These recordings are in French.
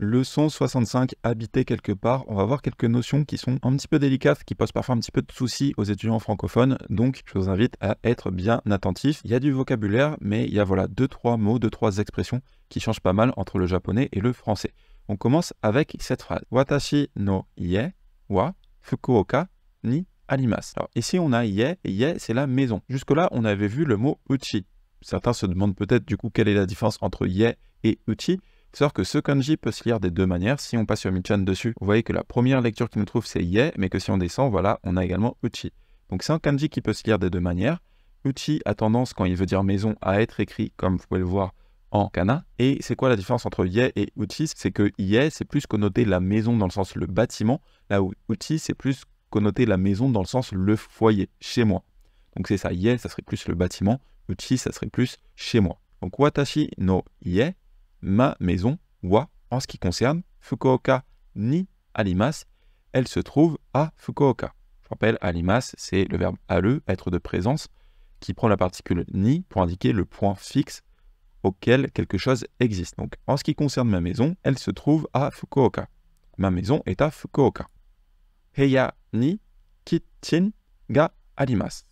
leçon 65, habiter quelque part, on va voir quelques notions qui sont un petit peu délicates, qui posent parfois un petit peu de soucis aux étudiants francophones, donc je vous invite à être bien attentif. Il y a du vocabulaire, mais il y a voilà deux, trois mots, deux, trois expressions qui changent pas mal entre le japonais et le français. On commence avec cette phrase. Watashi no ie wa Fukuoka ni arimasu. Alors ici on a ie, et ie c'est la maison. Jusque-là on avait vu le mot uchi. Certains se demandent peut-être du coup quelle est la différence entre ie et uchi. Sauf que ce kanji peut se lire des deux manières si on passe sur Michan dessus. Vous voyez que la première lecture qui nous trouve c'est Ye, mais que si on descend, voilà, on a également Uchi. Donc c'est un kanji qui peut se lire des deux manières. Uchi a tendance, quand il veut dire maison, à être écrit, comme vous pouvez le voir, en kana. Et c'est quoi la différence entre Ye et Uchi C'est que Ye, c'est plus connoté la maison dans le sens le bâtiment, là où Uchi, c'est plus connoté la maison dans le sens le foyer, chez moi. Donc c'est ça, Ye, ça serait plus le bâtiment, Uchi, ça serait plus chez moi. Donc Watashi no Ye, ma maison wa en ce qui concerne Fukuoka ni Alimas, elle se trouve à Fukuoka. Je rappelle, Alimas, c'est le verbe ale, être de présence, qui prend la particule ni pour indiquer le point fixe auquel quelque chose existe. Donc, en ce qui concerne ma maison, elle se trouve à Fukuoka. Ma maison est à Fukuoka. Heya ni kitchen ga alimas.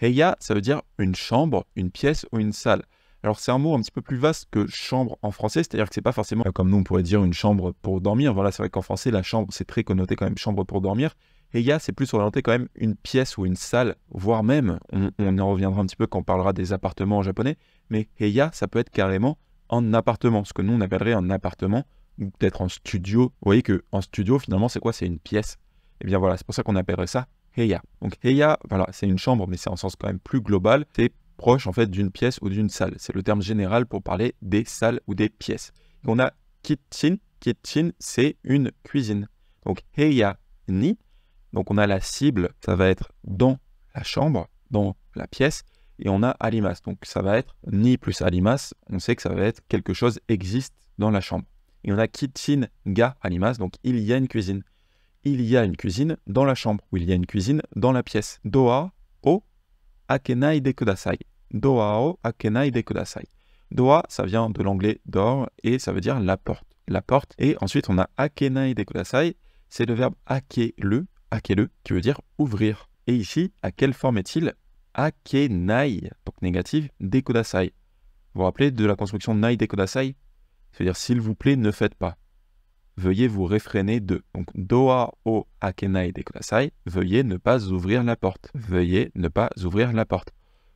Heya, ça veut dire une chambre, une pièce ou une salle. Alors c'est un mot un petit peu plus vaste que chambre en français, c'est-à-dire que c'est pas forcément euh, comme nous on pourrait dire une chambre pour dormir. Voilà, c'est vrai qu'en français la chambre c'est très connoté quand même chambre pour dormir. Et c'est plus orienté quand même une pièce ou une salle, voire même, on, en reviendra un petit peu quand on parlera des appartements en japonais, mais Heya, ça peut être carrément un appartement, ce que nous on appellerait un appartement, ou peut-être un studio. Vous voyez que en studio, finalement, c'est quoi C'est une pièce. Et eh bien voilà, c'est pour ça qu'on appellerait ça Heya. Donc Heya, voilà, c'est une chambre, mais c'est en sens quand même plus global. C'est proche en fait d'une pièce ou d'une salle. C'est le terme général pour parler des salles ou des pièces. on a kitchen. Kitchen, c'est une cuisine. Donc heya ni. Donc on a la cible, ça va être dans la chambre, dans la pièce, et on a alimas. Donc ça va être ni plus alimas. On sait que ça va être quelque chose existe dans la chambre. Et on a kitchen ga alimas. Donc il y a une cuisine. Il y a une cuisine dans la chambre ou il y a une cuisine dans la pièce. Doa o akenai de kudasai doao akenai de Doa, ça vient de l'anglais door et ça veut dire la porte. La porte. Et ensuite, on a akenai de c'est le verbe akele, akele, qui veut dire ouvrir. Et ici, à quelle forme est-il Akenai, donc négative, de kudasai. Vous vous rappelez de la construction nai de kudasai C'est-à-dire, s'il vous plaît, ne faites pas. Veuillez vous réfréner de. Donc, doa o akenai de veuillez ne pas ouvrir la porte. Veuillez ne pas ouvrir la porte.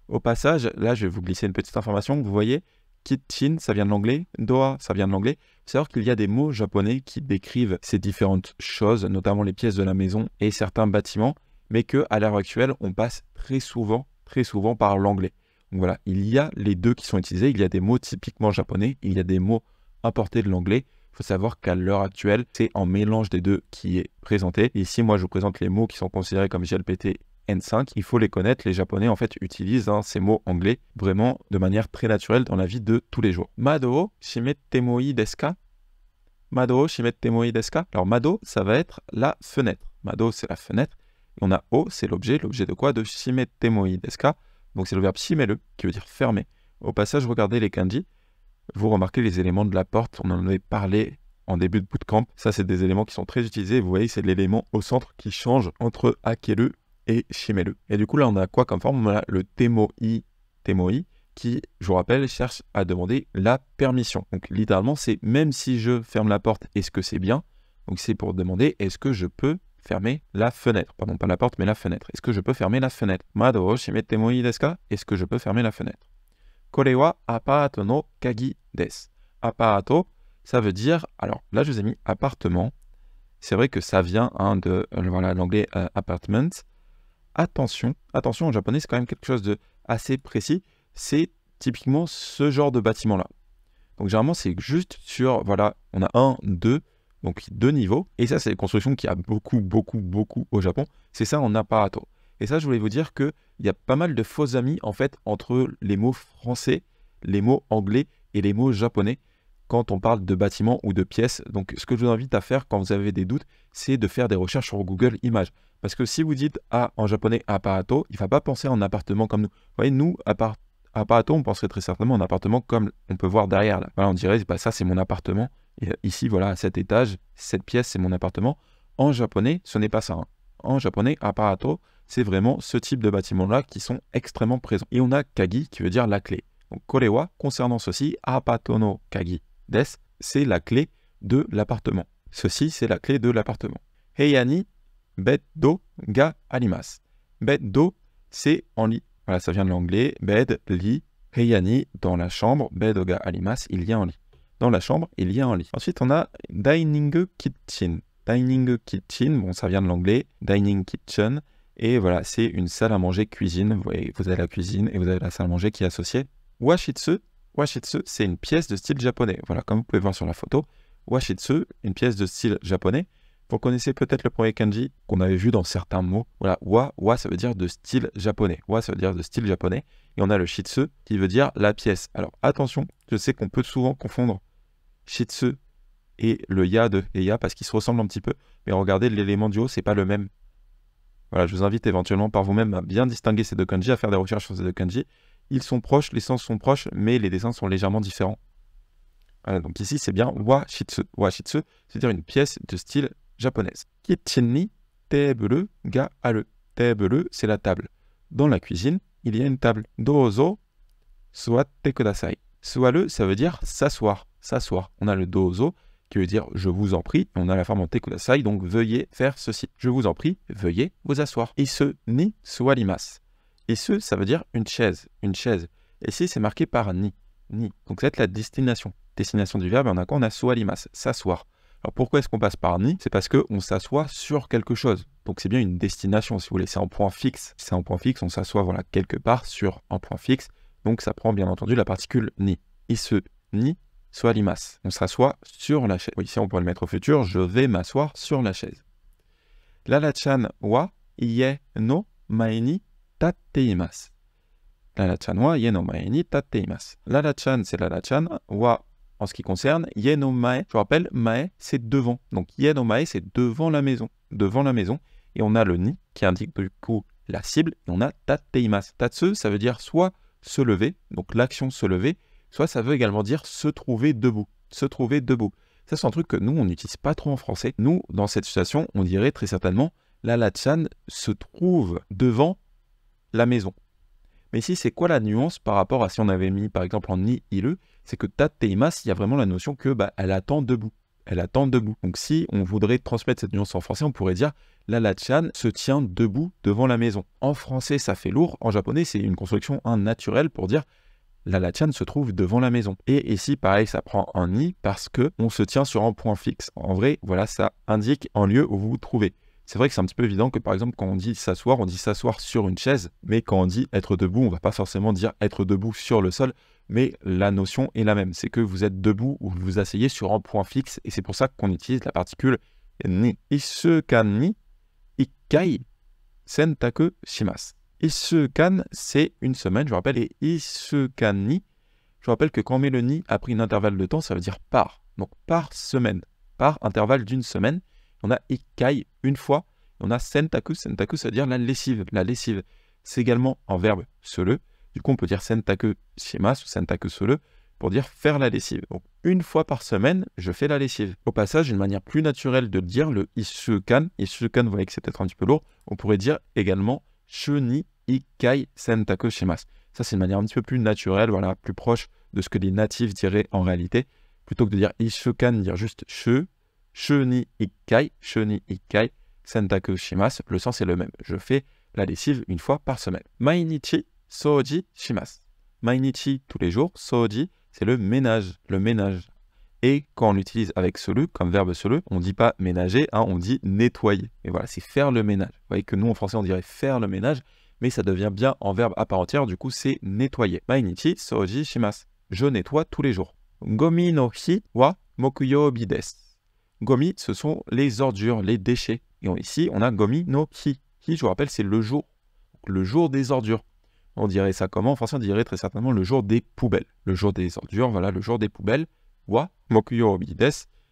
Au passage, là, je vais vous glisser une petite information. Vous voyez, kitchen, ça vient de l'anglais, doa, ça vient de l'anglais. Savoir qu'il y a des mots japonais qui décrivent ces différentes choses, notamment les pièces de la maison et certains bâtiments, mais que à l'heure actuelle, on passe très souvent, très souvent par l'anglais. Donc voilà, il y a les deux qui sont utilisés. Il y a des mots typiquement japonais, il y a des mots importés de l'anglais. Il faut savoir qu'à l'heure actuelle, c'est en mélange des deux qui est présenté. Ici, moi, je vous présente les mots qui sont considérés comme JLPT N5, il faut les connaître. Les Japonais, en fait, utilisent hein, ces mots anglais vraiment de manière très naturelle dans la vie de tous les jours. Mado, shimetemoi deska. Mado, Alors, mado, ça va être la fenêtre. Mado, c'est la fenêtre. Et on a o, c'est l'objet. L'objet de quoi De shimetemoi Donc, c'est le verbe shimele, qui veut dire fermer. Au passage, regardez les kanji. Vous remarquez les éléments de la porte. On en avait parlé en début de bootcamp. Ça, c'est des éléments qui sont très utilisés. Vous voyez, c'est l'élément au centre qui change entre A le et le Et du coup, là, on a quoi comme forme On a le témoï témoï qui, je vous rappelle, cherche à demander la permission. Donc, littéralement, c'est même si je ferme la porte, est-ce que c'est bien Donc, c'est pour demander est-ce que je peux fermer la fenêtre Pardon, pas la porte, mais la fenêtre. Est-ce que je peux fermer la fenêtre Mado shime des deska Est-ce que je peux fermer la fenêtre Korewa apaato no kagi des. Apaato, ça veut dire, alors là, je vous ai mis appartement. C'est vrai que ça vient hein, de euh, voilà, l'anglais euh, apartment, attention, attention en japonais, c'est quand même quelque chose de assez précis. C'est typiquement ce genre de bâtiment-là. Donc généralement, c'est juste sur, voilà, on a un, deux, donc deux niveaux. Et ça, c'est une construction qui a beaucoup, beaucoup, beaucoup au Japon. C'est ça en apparato. Et ça, je voulais vous dire qu'il y a pas mal de faux amis, en fait, entre les mots français, les mots anglais et les mots japonais quand on parle de bâtiments ou de pièces. Donc, ce que je vous invite à faire quand vous avez des doutes, c'est de faire des recherches sur Google Images. Parce que si vous dites ah, en japonais apparato, il ne va pas penser en appartement comme nous. Vous voyez, nous, appart on penserait très certainement en appartement comme on peut voir derrière. Là. on dirait bah, ça, c'est mon appartement. Et euh, ici, voilà, à cet étage, cette pièce, c'est mon appartement. En japonais, ce n'est pas ça. Hein. En japonais, aparato », c'est vraiment ce type de bâtiment là qui sont extrêmement présents. Et on a kagi qui veut dire la clé. Donc, korewa, concernant ceci, apatono kagi c'est la clé de l'appartement. Ceci, c'est la clé de l'appartement. Heiani, bed do ga alimas. Bed do, c'est en lit. Voilà, ça vient de l'anglais. Bed, lit. Heyani. dans la chambre. Bed ga alimas, il y a un lit. Dans la chambre, il y a un lit. Ensuite, on a dining kitchen. Dining kitchen, bon, ça vient de l'anglais. Dining kitchen. Et voilà, c'est une salle à manger cuisine. Vous, voyez, vous avez la cuisine et vous avez la salle à manger qui est associée. Washitsu, Washitsu, c'est une pièce de style japonais. Voilà, comme vous pouvez voir sur la photo, Washitsu, une pièce de style japonais. Vous connaissez peut-être le premier kanji qu'on avait vu dans certains mots. Voilà, wa, wa, ça veut dire de style japonais. Wa, ça veut dire de style japonais. Et on a le shitsu qui veut dire la pièce. Alors attention, je sais qu'on peut souvent confondre shitsu et le ya de ya parce qu'ils se ressemblent un petit peu. Mais regardez, l'élément du haut, c'est pas le même. Voilà, je vous invite éventuellement par vous-même à bien distinguer ces deux kanji, à faire des recherches sur ces deux kanji ils sont proches, les sens sont proches, mais les dessins sont légèrement différents. Voilà, donc ici, c'est bien wa shitsu. c'est-à-dire une pièce de style japonaise. Kitchen ni table ga aru ».« Table, c'est la table. Dans la cuisine, il y a une table. Dozo tekudasai kudasai. le », ça veut dire s'asseoir. S'asseoir. On a le dozo qui veut dire je vous en prie. On a la forme en tekudasai, donc veuillez faire ceci. Je vous en prie, veuillez vous asseoir. Et ce ni soalimas. Et ce, ça veut dire une chaise, une chaise. Et si c'est marqué par ni, ni. Donc ça la destination. Destination du verbe, on a quoi On a soalimas, s'asseoir. Alors pourquoi est-ce qu'on passe par ni C'est parce qu'on s'assoit sur quelque chose. Donc c'est bien une destination, si vous voulez. C'est un point fixe. C'est un point fixe, on s'assoit voilà, quelque part sur un point fixe. Donc ça prend bien entendu la particule ni. Et ce ni, soit limace. On s'assoit sur la chaise. Ici, on pourrait le mettre au futur. Je vais m'asseoir sur la chaise. La Lalachan wa no maeni la Lalachan wa no ni c'est la Wa, en ce qui concerne, yenomae, mae. Je rappelle, mae, c'est devant. Donc yenomae, c'est devant la maison. Devant la maison. Et on a le ni qui indique du coup la cible. Et on a tateimas. Tatsu, ça veut dire soit se lever, donc l'action se lever, soit ça veut également dire se trouver debout. Se trouver debout. Ça, c'est un truc que nous, on n'utilise pas trop en français. Nous, dans cette situation, on dirait très certainement la Lachan se trouve devant la maison. Mais ici, c'est quoi la nuance par rapport à si on avait mis par exemple en ni ile C'est que ta teimas, il y a vraiment la notion que bah, elle attend debout. Elle attend debout. Donc si on voudrait transmettre cette nuance en français, on pourrait dire la lachan se tient debout devant la maison. En français, ça fait lourd. En japonais, c'est une construction un naturelle pour dire la latiane se trouve devant la maison. Et ici, pareil, ça prend un ni parce que on se tient sur un point fixe. En vrai, voilà, ça indique un lieu où vous vous trouvez c'est vrai que c'est un petit peu évident que par exemple quand on dit s'asseoir, on dit s'asseoir sur une chaise, mais quand on dit être debout, on va pas forcément dire être debout sur le sol, mais la notion est la même, c'est que vous êtes debout ou vous asseyez sur un point fixe, et c'est pour ça qu'on utilise la particule ni. kan ni ikai shimas. kan, c'est une semaine, je vous rappelle, et kan ni, je vous rappelle que quand on met le ni après un intervalle de temps, ça veut dire par. Donc par semaine, par intervalle d'une semaine on a ikai » une fois, on a Sentaku, Sentaku ça veut dire la lessive, la lessive. C'est également en verbe sele, du coup on peut dire Sentaku shimasu » ou Sentaku sele pour dire faire la lessive. Donc une fois par semaine, je fais la lessive. Au passage, une manière plus naturelle de dire le isukan, isukan vous voyez que c'est peut-être un petit peu lourd, on pourrait dire également shuni ikai sentaku shimasu ». Ça c'est une manière un petit peu plus naturelle, voilà, plus proche de ce que les natifs diraient en réalité. Plutôt que de dire isukan, dire juste shu ». Sheni Ikkai, Sheni Ikkai, Sentaku Shimas, le sens est le même. Je fais la lessive une fois par semaine. Mainichi Soji Shimas. Mainichi, tous les jours, Soji, c'est le ménage, le ménage. Et quand on l'utilise avec solu, comme verbe solu, on ne dit pas ménager, hein, on dit nettoyer. Et voilà, c'est faire le ménage. Vous voyez que nous, en français, on dirait faire le ménage, mais ça devient bien en verbe à part entière, du coup, c'est nettoyer. Mainichi soji shimas. Je nettoie tous les jours. Gomi no hi wa mokuyo bides. Gomi, ce sont les ordures, les déchets. Et ici, on a Gomi no Ki. Ki, je vous rappelle, c'est le jour. Le jour des ordures. On dirait ça comment En français, on dirait très certainement le jour des poubelles. Le jour des ordures, voilà, le jour des poubelles. Wa obi des,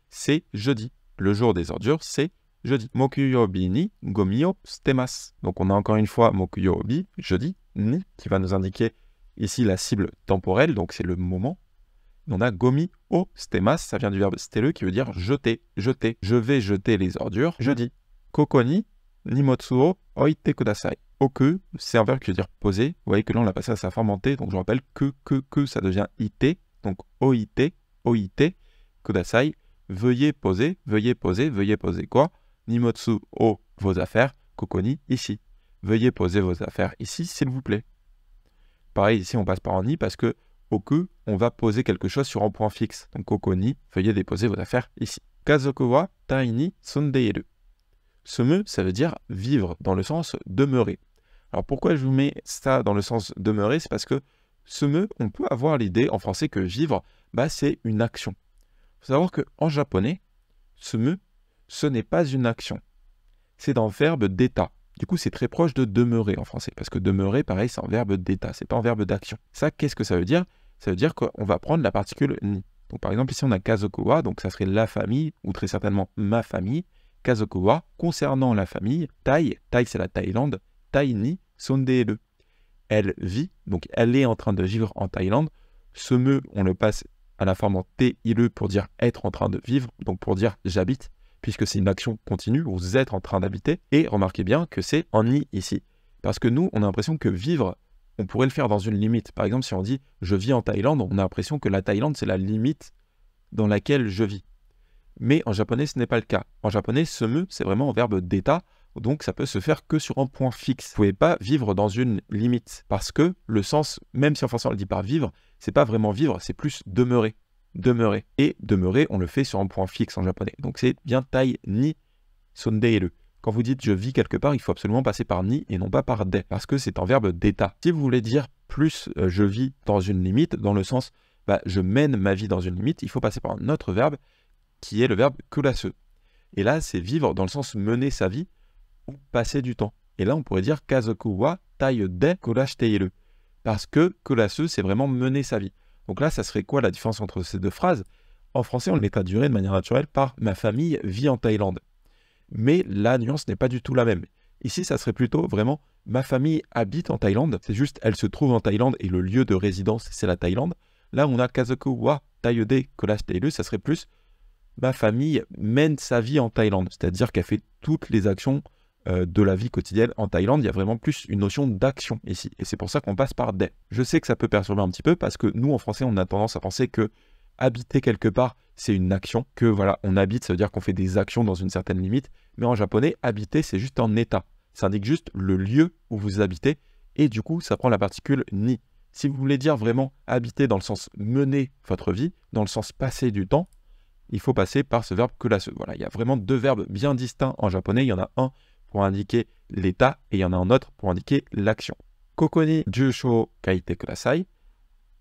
c'est jeudi. Le jour des ordures, c'est jeudi. obi ni Gomio stemas. Donc on a encore une fois obi, jeudi, ni, qui va nous indiquer ici la cible temporelle, donc c'est le moment on a gomi o stemas, ça vient du verbe stele qui veut dire jeter, jeter. Je vais jeter les ordures. Je dis kokoni nimotsu o oite kudasai. Oku, c'est un verbe qui veut dire poser. Vous voyez que là, on l'a passé à sa forme en donc je rappelle que, que, que, ça devient it, donc OITE, OITE kudasai. Veuillez poser, veuillez poser, veuillez poser quoi Nimotsu o vos affaires, kokoni ici. Veuillez poser vos affaires ici, s'il vous plaît. Pareil, ici, on passe par en i parce que au que on va poser quelque chose sur un point fixe. Donc Kokoni, veuillez déposer vos affaires ici. Kazoku wa taini sondeiru. Sumu, ça veut dire vivre dans le sens demeurer. Alors pourquoi je vous mets ça dans le sens demeurer C'est parce que sumu, on peut avoir l'idée en français que vivre, bah, c'est une action. Il faut savoir qu'en japonais, seme, ce n'est pas une action. C'est dans verbe d'état. Du coup, c'est très proche de demeurer en français, parce que demeurer, pareil, c'est un verbe d'état, c'est pas un verbe d'action. Ça, qu'est-ce que ça veut dire ça veut dire qu'on va prendre la particule ni. Donc par exemple, ici on a Kazokowa, donc ça serait la famille, ou très certainement ma famille. Kazokowa, concernant la famille, Thaï, Thaï c'est la Thaïlande, Thaï ni le ».« Elle vit, donc elle est en train de vivre en Thaïlande. Ce me, on le passe à la forme en le » pour dire être en train de vivre, donc pour dire j'habite, puisque c'est une action continue, vous êtes en train d'habiter. Et remarquez bien que c'est en ni » ici. Parce que nous, on a l'impression que vivre, on pourrait le faire dans une limite. Par exemple, si on dit je vis en Thaïlande, on a l'impression que la Thaïlande, c'est la limite dans laquelle je vis. Mais en japonais, ce n'est pas le cas. En japonais, semu, c'est vraiment un verbe d'état, donc ça peut se faire que sur un point fixe. Vous ne pouvez pas vivre dans une limite, parce que le sens, même si en français on le dit par vivre, c'est pas vraiment vivre, c'est plus demeurer. Demeurer. Et demeurer, on le fait sur un point fixe en japonais. Donc c'est bien tai ni sondeiru. Quand vous dites je vis quelque part, il faut absolument passer par ni et non pas par des, parce que c'est un verbe d'état. Si vous voulez dire plus euh, je vis dans une limite, dans le sens bah, je mène ma vie dans une limite, il faut passer par un autre verbe qui est le verbe culasseux. Et là, c'est vivre dans le sens mener sa vie ou passer du temps. Et là, on pourrait dire kazoku wa taille de le, Parce que kulasseux, c'est vraiment mener sa vie. Donc là, ça serait quoi la différence entre ces deux phrases En français, on les traduirait de manière naturelle par ma famille vit en Thaïlande mais la nuance n'est pas du tout la même. Ici, ça serait plutôt vraiment ma famille habite en Thaïlande, c'est juste elle se trouve en Thaïlande et le lieu de résidence, c'est la Thaïlande. Là, on a Kazoku wa Taiyode ça serait plus ma famille mène sa vie en Thaïlande, c'est-à-dire qu'elle fait toutes les actions euh, de la vie quotidienne en Thaïlande. Il y a vraiment plus une notion d'action ici, et c'est pour ça qu'on passe par des. Je sais que ça peut perturber un petit peu parce que nous, en français, on a tendance à penser que habiter quelque part, c'est une action, que voilà, on habite, ça veut dire qu'on fait des actions dans une certaine limite, mais en japonais, habiter, c'est juste un état. Ça indique juste le lieu où vous habitez, et du coup, ça prend la particule ni. Si vous voulez dire vraiment habiter dans le sens mener votre vie, dans le sens passer du temps, il faut passer par ce verbe que là, Voilà, il y a vraiment deux verbes bien distincts en japonais. Il y en a un pour indiquer l'état et il y en a un autre pour indiquer l'action. Kokoni jusho kaite kudasai.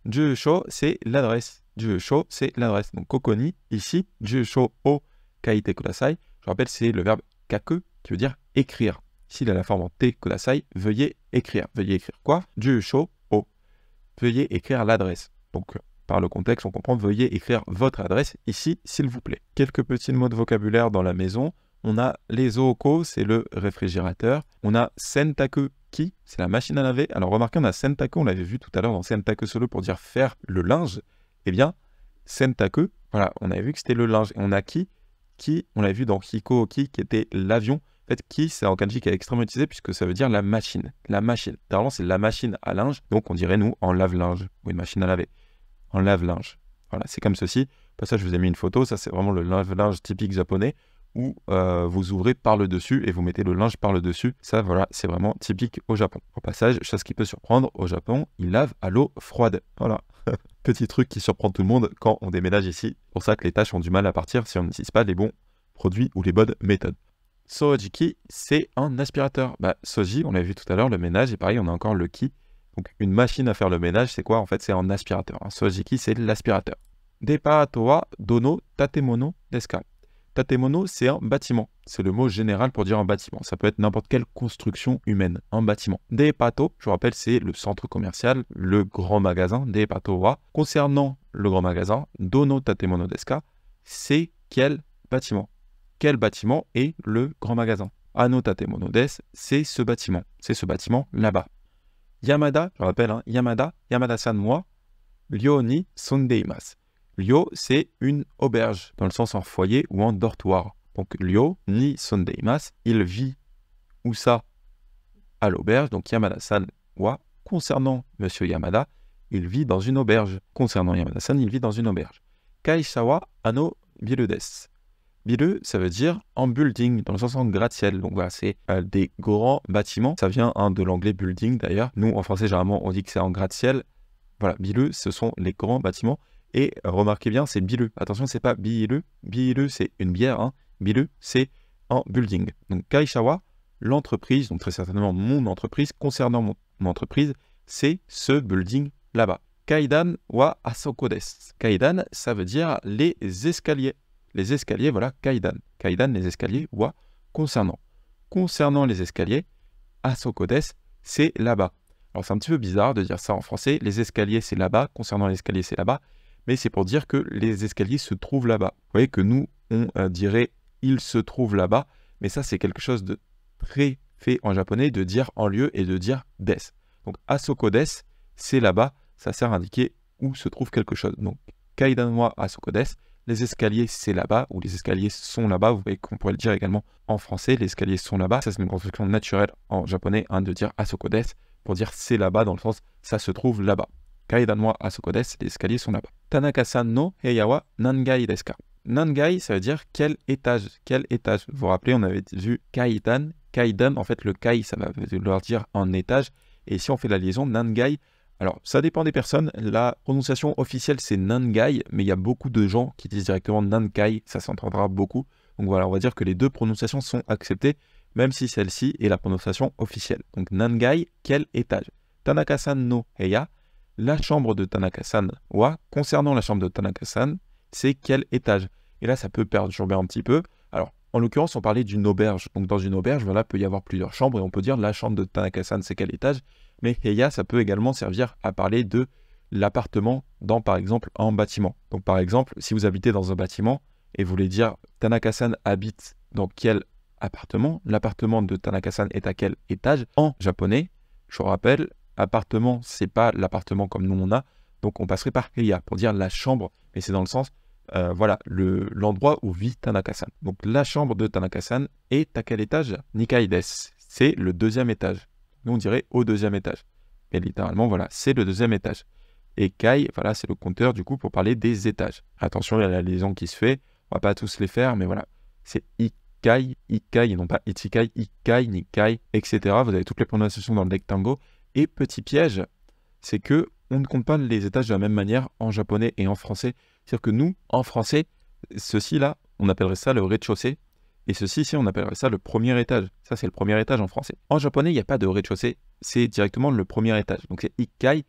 Jusho, c'est l'adresse show, c'est l'adresse. Donc Kokoni, ici, show o kaite kudasai. Je rappelle, c'est le verbe kake qui veut dire écrire. S'il a la forme en te kudasai, veuillez écrire. Veuillez écrire quoi show o. Veuillez écrire l'adresse. Donc euh, par le contexte, on comprend veuillez écrire votre adresse ici, s'il vous plaît. Quelques petits mots de vocabulaire dans la maison. On a les ooko, c'est le réfrigérateur. On a sentaku ki, c'est la machine à laver. Alors remarquez, on a sentaku, on l'avait vu tout à l'heure dans sentaku solo pour dire faire le linge eh bien, Sentaku, voilà, on avait vu que c'était le linge. On a qui Qui, on l'a vu dans Hiko qui était l'avion. En fait, qui, c'est en kanji qui est extrêmement utilisé puisque ça veut dire la machine. La machine. Normalement, c'est la machine à linge. Donc, on dirait, nous, en lave-linge ou une machine à laver. En lave-linge. Voilà, c'est comme ceci. passage ça, je vous ai mis une photo. Ça, c'est vraiment le lave-linge typique japonais où euh, vous ouvrez par le dessus et vous mettez le linge par le dessus. Ça, voilà, c'est vraiment typique au Japon. Au passage, chose qui peut surprendre, au Japon, ils lavent à l'eau froide. Voilà, Petit truc qui surprend tout le monde quand on déménage ici, pour ça que les tâches ont du mal à partir si on n'utilise pas les bons produits ou les bonnes méthodes. Sojiki, c'est un aspirateur. Bah, Soji, on l'a vu tout à l'heure, le ménage, et pareil, on a encore le ki. Donc, une machine à faire le ménage, c'est quoi En fait, c'est un aspirateur. soji Sojiki, c'est l'aspirateur. Deparatoa dono tatemono deska. Tatemono, c'est un bâtiment. C'est le mot général pour dire un bâtiment. Ça peut être n'importe quelle construction humaine, un bâtiment. pato, je rappelle, c'est le centre commercial, le grand magasin, pato wa. Concernant le grand magasin, Dono Tatemono Deska, c'est quel bâtiment Quel bâtiment est le grand magasin Ano Tatemono Des, c'est ce bâtiment. C'est ce bâtiment là-bas. Yamada, je rappelle, hein, Yamada, Yamada-san moi, Ryo ni Lyo, c'est une auberge, dans le sens en foyer ou en dortoir. Donc Lyo, ni Sondeimas, il vit où ça À l'auberge. Donc Yamada-san wa, concernant Monsieur Yamada, il vit dans une auberge. Concernant Yamada-san, il vit dans une auberge. Kaishawa ano birudes. des. ça veut dire en building, dans le sens en gratte-ciel. Donc voilà, c'est euh, des grands bâtiments. Ça vient hein, de l'anglais building d'ailleurs. Nous, en français, généralement, on dit que c'est en gratte-ciel. Voilà, biru, ce sont les grands bâtiments. Et euh, remarquez bien, c'est bileux. Attention, c'est pas bileux. Bileux, c'est une bière. Hein. Bileux, c'est un building. Donc Kaishawa, l'entreprise, donc très certainement mon entreprise, concernant mon, entreprise, c'est ce building là-bas. Kaidan wa asoko desu. Kaidan, ça veut dire les escaliers. Les escaliers, voilà, kaidan. Kaidan, les escaliers, wa, concernant. Concernant les escaliers, asoko desu, c'est là-bas. Alors c'est un petit peu bizarre de dire ça en français. Les escaliers, c'est là-bas. Concernant les escaliers, c'est là-bas mais c'est pour dire que les escaliers se trouvent là-bas. Vous voyez que nous, on euh, dirait il se trouve là-bas, mais ça c'est quelque chose de très fait en japonais de dire en lieu et de dire des. Donc Asoko des, c'est là-bas, ça sert à indiquer où se trouve quelque chose. Donc Kaidanwa Asoko des, les escaliers c'est là-bas, ou les escaliers sont là-bas, vous voyez qu'on pourrait le dire également en français, les escaliers sont là-bas, ça c'est une construction naturelle en japonais hein, de dire Asoko des pour dire c'est là-bas dans le sens ça se trouve là-bas. Kaidanwa Asokodes, les escaliers sont là-bas. Tanaka-san no heyawa Nangai Deska. Nangai, ça veut dire quel étage, quel étage. Vous vous rappelez, on avait vu Kaidan, Kaidan, en fait le Kai, ça va vouloir dire un étage. Et si on fait la liaison, Nangai, alors ça dépend des personnes, la prononciation officielle c'est Nangai, mais il y a beaucoup de gens qui disent directement Nankai, ça s'entendra beaucoup. Donc voilà, on va dire que les deux prononciations sont acceptées, même si celle-ci est la prononciation officielle. Donc Nangai, quel étage Tanaka-san no Heya, la chambre de Tanaka-san wa, concernant la chambre de Tanaka-san, c'est quel étage. Et là, ça peut perturber un petit peu. Alors, en l'occurrence, on parlait d'une auberge. Donc, dans une auberge, voilà, peut y avoir plusieurs chambres et on peut dire la chambre de Tanaka-san, c'est quel étage. Mais Heya, ça peut également servir à parler de l'appartement dans, par exemple, un bâtiment. Donc, par exemple, si vous habitez dans un bâtiment et vous voulez dire Tanaka-san habite dans quel appartement, l'appartement de Tanaka-san est à quel étage en japonais, je vous rappelle, appartement, c'est pas l'appartement comme nous on a, donc on passerait par Kriya pour dire la chambre, mais c'est dans le sens, euh, voilà, l'endroit où vit Tanaka-san. Donc la chambre de Tanakasan est à quel étage Nikaides, c'est le deuxième étage. Nous on dirait au deuxième étage. Mais littéralement, voilà, c'est le deuxième étage. Et Kai, voilà, c'est le compteur du coup pour parler des étages. Attention, il y a la liaison qui se fait, on va pas tous les faire, mais voilà, c'est Ikai, Ikai, et non pas Itikai, Ikai, Nikai, etc. Vous avez toutes les prononciations dans le deck tango, et petit piège, c'est que on ne compte pas les étages de la même manière en japonais et en français. C'est-à-dire que nous, en français, ceci-là, on appellerait ça le rez-de-chaussée. Et ceci-ci, on appellerait ça le premier étage. Ça, c'est le premier étage en français. En japonais, il n'y a pas de rez-de-chaussée, c'est directement le premier étage. Donc c'est ikkai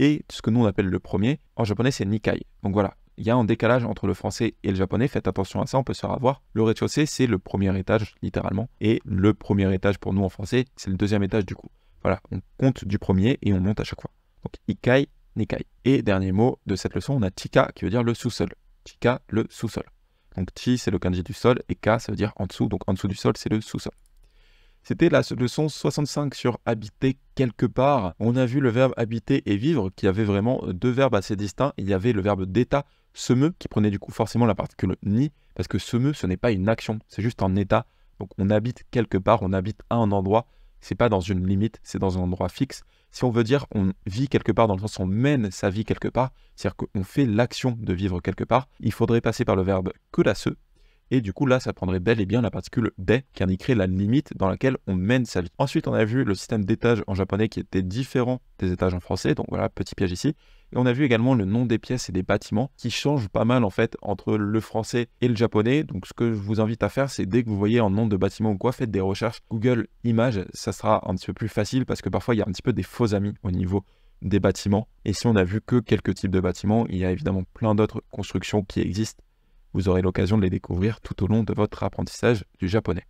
et ce que nous on appelle le premier. En japonais, c'est nikai. Donc voilà, il y a un décalage entre le français et le japonais. Faites attention à ça, on peut se ravoir, Le rez-de-chaussée, c'est le premier étage, littéralement. Et le premier étage pour nous en français, c'est le deuxième étage du coup. Voilà, on compte du premier et on monte à chaque fois. Donc ikai, Nikai. Et dernier mot de cette leçon, on a Tika qui veut dire le sous-sol. Tika, le sous-sol. Donc Ti, c'est le kanji du sol, et Ka, ça veut dire en dessous, donc en dessous du sol, c'est le sous-sol. C'était la leçon 65 sur habiter quelque part. On a vu le verbe habiter et vivre qui avait vraiment deux verbes assez distincts. Il y avait le verbe d'état, semeux, qui prenait du coup forcément la particule ni, parce que semeux, ce n'est pas une action, c'est juste un état. Donc on habite quelque part, on habite à un endroit, c'est pas dans une limite, c'est dans un endroit fixe. Si on veut dire on vit quelque part, dans le sens on mène sa vie quelque part, c'est-à-dire qu'on fait l'action de vivre quelque part, il faudrait passer par le verbe could et du coup, là, ça prendrait bel et bien la particule des qui crée la limite dans laquelle on mène sa vie. Ensuite, on a vu le système d'étage en japonais qui était différent des étages en français. Donc voilà, petit piège ici. Et on a vu également le nom des pièces et des bâtiments qui changent pas mal en fait entre le français et le japonais. Donc ce que je vous invite à faire, c'est dès que vous voyez un nom de bâtiment ou quoi, faites des recherches Google Images. Ça sera un petit peu plus facile parce que parfois il y a un petit peu des faux amis au niveau des bâtiments. Et si on a vu que quelques types de bâtiments, il y a évidemment plein d'autres constructions qui existent vous aurez l'occasion de les découvrir tout au long de votre apprentissage du japonais.